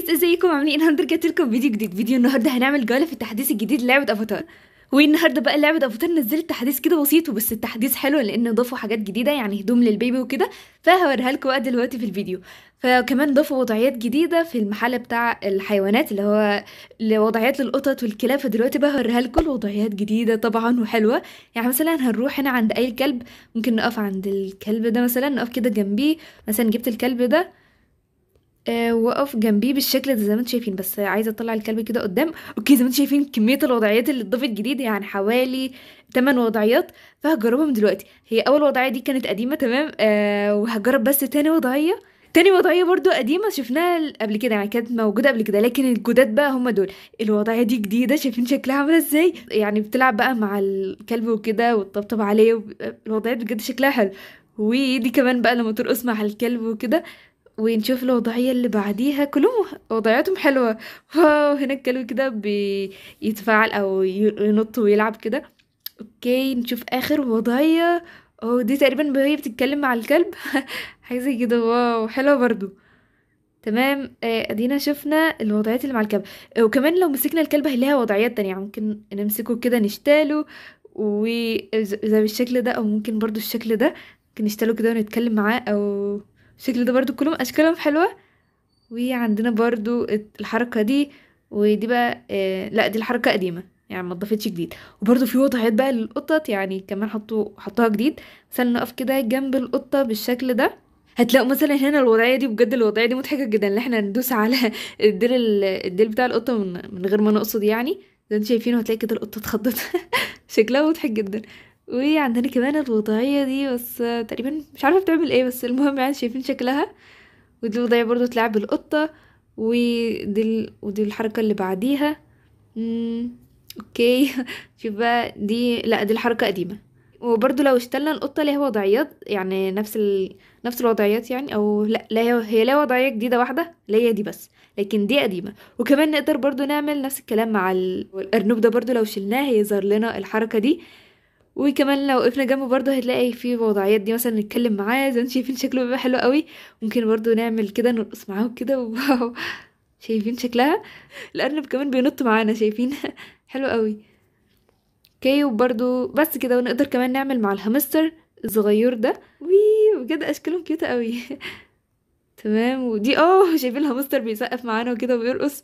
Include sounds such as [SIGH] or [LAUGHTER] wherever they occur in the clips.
كيس ازيكم عاملين ايه النهارده رجعت لكم فيديو جديد فيديو النهارده هنعمل جوله في التحديث الجديد للعبه افاتار والنهارده بقى لعبه افاتار نزلت تحديث كده بسيط وبس التحديث حلو لان ضافوا حاجات جديده يعني هدوم للبيبي وكده فهوريها لكم بقى دلوقتي في الفيديو فكمان ضافوا وضعيات جديده في المحل بتاع الحيوانات اللي هو لوضعيات للقطط والكلاب فدلوقتي بقى هوريها لكم الوضعيات جديده طبعا وحلوه يعني مثلا هنروح هنا عند اي كلب ممكن نقف عند الكلب ده مثلا نقف كده جنبيه مثلا جبت الكلب ده آه، واقف جنبيه بالشكل ده زي ما انتم شايفين بس عايزه اطلع الكلب كده قدام اوكي زي ما انتم شايفين كميه الوضعيات اللي اتضافت جديد يعني حوالي 8 وضعيات فهجربهم دلوقتي هي اول وضعيه دي كانت قديمه تمام آه وهجرب بس تاني وضعيه تاني وضعية برضو قديمة شفناها قبل كده يعني كانت موجودة قبل كده لكن الجداد بقى هم دول الوضعية دي جديدة شايفين شكلها عاملة ازاي يعني بتلعب بقى مع الكلب وكده وتطبطب عليه الوضعية بجد شكلها حلو ودي كمان بقى لما ترقص مع الكلب وكده ونشوف الوضعية اللي بعديها كلهم وضعياتهم حلوة واو هنا كلب كده بيتفاعل أو ينط ويلعب كده اوكي نشوف آخر وضعية أو دي تقريبا وهي بتتكلم مع الكلب [LAUGHS] حاجة زي كده واو حلوة برضو تمام آه، ادينا شفنا الوضعيات اللي مع الكلب آه، وكمان لو مسكنا الكلب هيلاقيها وضعيات تانية يعني ممكن نمسكه كده نشتاله وزي بالشكل ده او ممكن برضو الشكل ده ممكن نشتاله كده ونتكلم معاه او الشكل ده برضو كلهم اشكالهم حلوه وعندنا برضو الحركه دي ودي بقى آه لا دي الحركه قديمه يعني ما اتضافتش جديد وبرضو في وضعيات بقى للقطط يعني كمان حطوا حطوها جديد مثلا نقف كده جنب القطه بالشكل ده هتلاقوا مثلا هنا الوضعيه دي بجد الوضعيه دي مضحكه جدا اللي احنا ندوس على [LAUGHS] الديل الديل بتاع القطه من, من غير ما نقصد يعني زي انتوا شايفين هتلاقي كده القطه اتخضت [LAUGHS] شكلها مضحك جدا وعندنا كمان الوضعية دي بس تقريبا مش عارفة بتعمل ايه بس المهم يعني شايفين شكلها ودي الوضعية برضو تلعب بالقطة ودي, ال... ودي الحركة اللي بعديها مم. اوكي [LAUGHS] شوف بقى دي لا دي الحركة قديمة وبرضو لو اشتلنا القطة ليها وضعيات يعني نفس ال... نفس الوضعيات يعني او لا لا هي, هي لا وضعية جديدة واحدة لا هي دي بس لكن دي قديمة وكمان نقدر برضو نعمل نفس الكلام مع ال... الارنوب ده برضو لو شلناه هيظهر لنا الحركة دي وكمان لو وقفنا جنبه برضه هتلاقي في وضعيات دي مثلا نتكلم معاه زي ما شايفين شكله بيبقى حلو قوي ممكن برضه نعمل كده نرقص معاه كده [LAUGHS] واو شايفين شكلها الارنب كمان بينط معانا شايفين [LAUGHS] حلو قوي اوكي وبرضه بس كده ونقدر كمان نعمل مع الهامستر الصغير ده وي بجد اشكالهم كيوتة قوي [LAUGHS] تمام ودي اه شايفين الهامستر بيسقف معانا وكده وبيرقص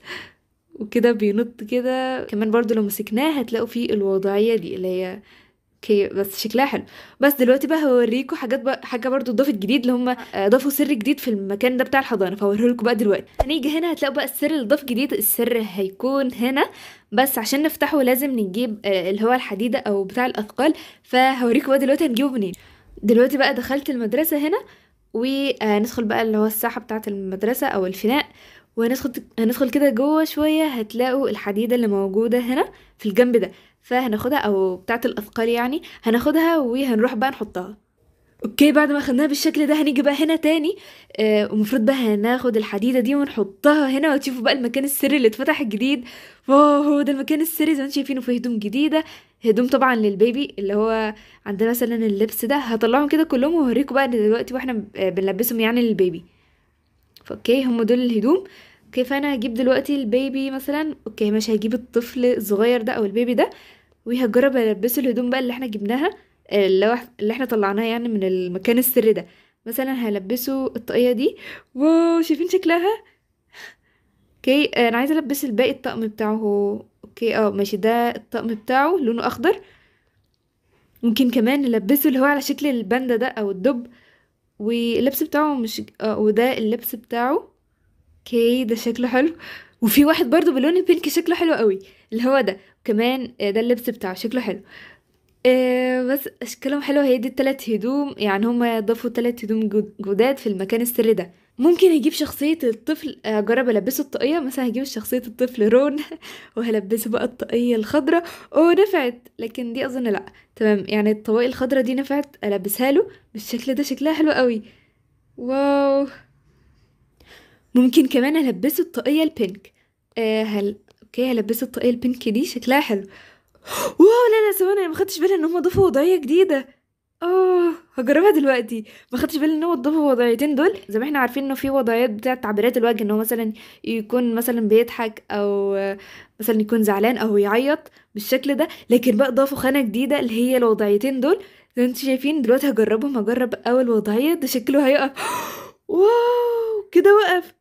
وكده بينط كده كمان برضه لو مسكناه هتلاقوا فيه الوضعية دي اللي هي اوكي بس شكلها حلو بس دلوقتي بقى هوريكم حاجات بقى حاجه برضو اتضافت جديد اللي هم آه، ضافوا سر جديد في المكان ده بتاع الحضانه لكم بقى دلوقتي هنيجي هنا هتلاقوا بقى السر اللي ضاف جديد السر هيكون هنا بس عشان نفتحه لازم نجيب آه، اللي هو الحديده او بتاع الاثقال فهوريكم بقى دلوقتي هنجيبه منين دلوقتي بقى دخلت المدرسه هنا وندخل آه، بقى اللي هو الساحه بتاعه المدرسه او الفناء وهندخل هندخل كده جوه شويه هتلاقوا الحديده اللي موجوده هنا في الجنب ده فهناخدها او بتاعه الاثقال يعني هناخدها وهنروح بقى نحطها اوكي بعد ما خدناها بالشكل ده هنيجي بقى هنا تاني آه، ومفروض بقى هناخد الحديده دي ونحطها هنا وتشوفوا بقى المكان السري اللي اتفتح الجديد واو ده المكان السري زي ما انتم شايفينه فيه هدوم جديده هدوم طبعا للبيبي اللي هو عندنا مثلا اللبس ده هطلعهم كده كلهم وهوريكم بقى دلوقتي واحنا آه، بنلبسهم يعني للبيبي اوكي هم دول الهدوم كيف انا اجيب دلوقتي البيبي مثلا اوكي ماشي هجيب الطفل الصغير ده او البيبي ده وهجرب البسه الهدوم بقى اللي احنا جبناها اللي احنا طلعناها يعني من المكان السر ده مثلا هلبسه الطاقيه دي واو شايفين شكلها اوكي انا عايزه البس الباقي الطقم بتاعه اوكي اه ماشي ده الطقم بتاعه لونه اخضر ممكن كمان نلبسه اللي هو على شكل الباندا ده او الدب واللبس بتاعه مش آه وده اللبس بتاعه اوكي ده شكله حلو وفي واحد برضو باللون البينك شكله حلو قوي اللي هو ده وكمان آه، ده اللبس بتاعه شكله حلو إيه بس اشكالهم حلوه هي دي التلات هدوم يعني هما ضافوا تلات هدوم جداد في المكان السري ده ممكن اجيب شخصية الطفل آه، أجرب ألبسه الطاقية مثلا هجيب شخصية الطفل رون [LAUGHS] وهلبسه بقى الطاقية الخضرا ونفعت لكن دي أظن لأ تمام يعني الطواقي الخضرا دي نفعت ألبسها له بالشكل ده شكلها حلو قوي واو ممكن كمان البسه الطاقيه البينك آه هل اوكي هلبسه الطاقيه البينك دي شكلها حلو واو لا لا ثواني انا ما خدتش بالي ان هم ضافوا وضعيه جديده اه هجربها دلوقتي ما خدتش بالي ان هو ضافوا وضعيتين دول زي ما احنا عارفين انه في وضعيات بتاعت تعبيرات الوجه انه مثلا يكون مثلا بيضحك او آه، مثلا يكون زعلان او يعيط بالشكل ده لكن بقى ضافوا خانه جديده اللي هي الوضعيتين دول زي ما انتوا شايفين دلوقتي هجربهم هجرب اول وضعيه ده شكله هيقف [GASPS] واو كده وقف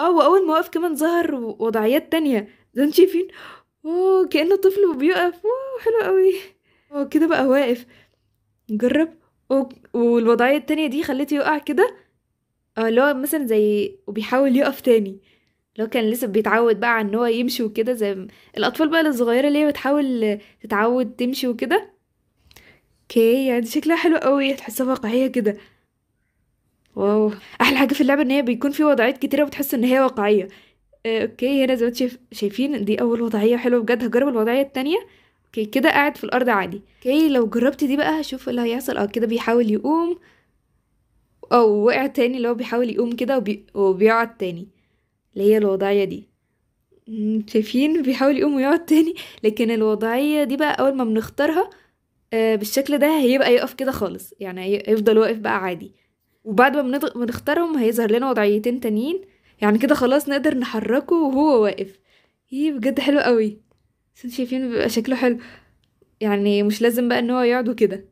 آه وأول ما وقف كمان ظهر وضعيات تانية ده أنتم شايفين أوه كأنه طفل وبيقف أوه حلو أوي هو كده بقى واقف جرب أوه. والوضعية التانية دي خليته يقع كده اه اللي هو مثلا زي وبيحاول يقف تاني لو كان لسه بيتعود بقى على ان هو يمشي وكده زي الاطفال بقى الصغيره اللي هي بتحاول تتعود تمشي وكده اوكي يعني شكلها حلو قوي تحسها واقعيه كده واو احلى حاجه في اللعبه ان هي بيكون في وضعيات كتيره وتحس ان هي واقعيه آه، اوكي هنا زي ما انتم شايف... شايفين دي اول وضعيه حلوه بجد هجرب الوضعيه التانية اوكي كده قاعد في الارض عادي اوكي لو جربت دي بقى هشوف اللي هيحصل اه كده بيحاول يقوم او وقع تاني اللي هو بيحاول يقوم كده وبي... وبيقعد تاني اللي هي الوضعيه دي شايفين بيحاول يقوم ويقعد تاني لكن الوضعيه دي بقى اول ما بنختارها آه، بالشكل ده هيبقى يقف كده خالص يعني هيفضل واقف بقى عادي وبعد ما بنختارهم هيظهر لنا وضعيتين تانيين يعني كده خلاص نقدر نحركه وهو واقف ايه بجد حلو قوي شايفين بيبقى شكله حلو يعني مش لازم بقى ان هو يقعد كده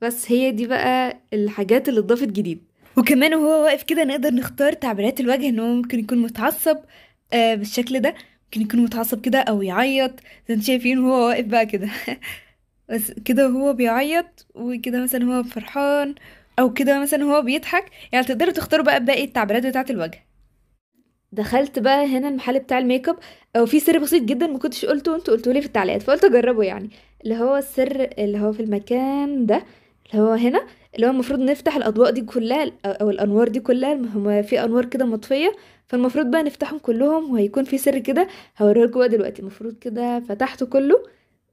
بس هي دي بقى الحاجات اللي اتضافت جديد وكمان وهو واقف كده نقدر نختار تعبيرات الوجه ان هو ممكن يكون متعصب آه بالشكل ده ممكن يكون متعصب كده او يعيط زي انتوا شايفين وهو واقف بقى كده [LAUGHS] بس كده وهو بيعيط وكده مثلا هو فرحان او كده مثلا هو بيضحك يعني تقدروا تختاروا بقى باقي إيه التعبيرات بتاعه الوجه دخلت بقى هنا المحل بتاع الميك اب او في سر بسيط جدا ما كنتش قلته وانتوا قلتوا لي في التعليقات فقلت اجربه يعني اللي هو السر اللي هو في المكان ده اللي هو هنا اللي هو المفروض نفتح الاضواء دي كلها او الانوار دي كلها هما في انوار كده مطفيه فالمفروض بقى نفتحهم كلهم وهيكون في سر كده هوريه لكم بقى دلوقتي المفروض كده فتحته كله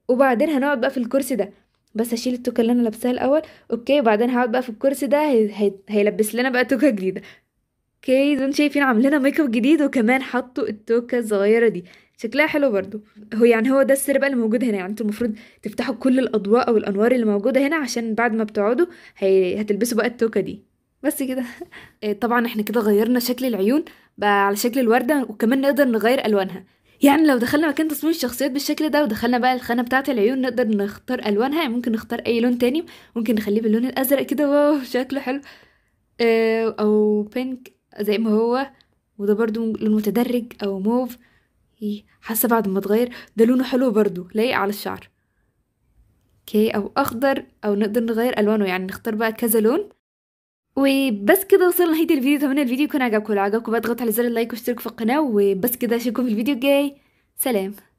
وبعدين هنقعد بقى في الكرسي ده بس هشيل التوكه اللي انا لابساها الاول اوكي وبعدين هقعد بقى في الكرسي ده هي... هي... هيلبس لنا بقى توكه جديده اوكي زي ما شايفين عامل لنا ميك اب جديد وكمان حطوا التوكه الصغيره دي شكلها حلو برضو هو يعني هو ده السر بقى اللي موجود هنا يعني انتوا المفروض تفتحوا كل الاضواء او الانوار اللي موجوده هنا عشان بعد ما بتقعدوا هي... هتلبسوا بقى التوكه دي بس كده [LAUGHS] آه، طبعا احنا كده غيرنا شكل العيون بقى على شكل الورده وكمان نقدر نغير الوانها يعني لو دخلنا مكان تصميم الشخصيات بالشكل ده ودخلنا بقى الخانة بتاعت العيون نقدر نختار ألوانها يعني ممكن نختار أي لون تاني ممكن نخليه باللون الأزرق كده واو شكله حلو آه، أو بينك زي ما هو وده برضو لون متدرج أو موف حاسة بعد ما اتغير ده لونه حلو برضو لايق على الشعر اوكي أو أخضر أو نقدر نغير ألوانه يعني نختار بقى كذا لون وبس كده وصلنا لنهاية الفيديو اتمنى الفيديو يكون عجبكم لو عجبكم بضغط على زر اللايك واشتركوا في القناه وبس كده اشوفكم في الفيديو الجاي سلام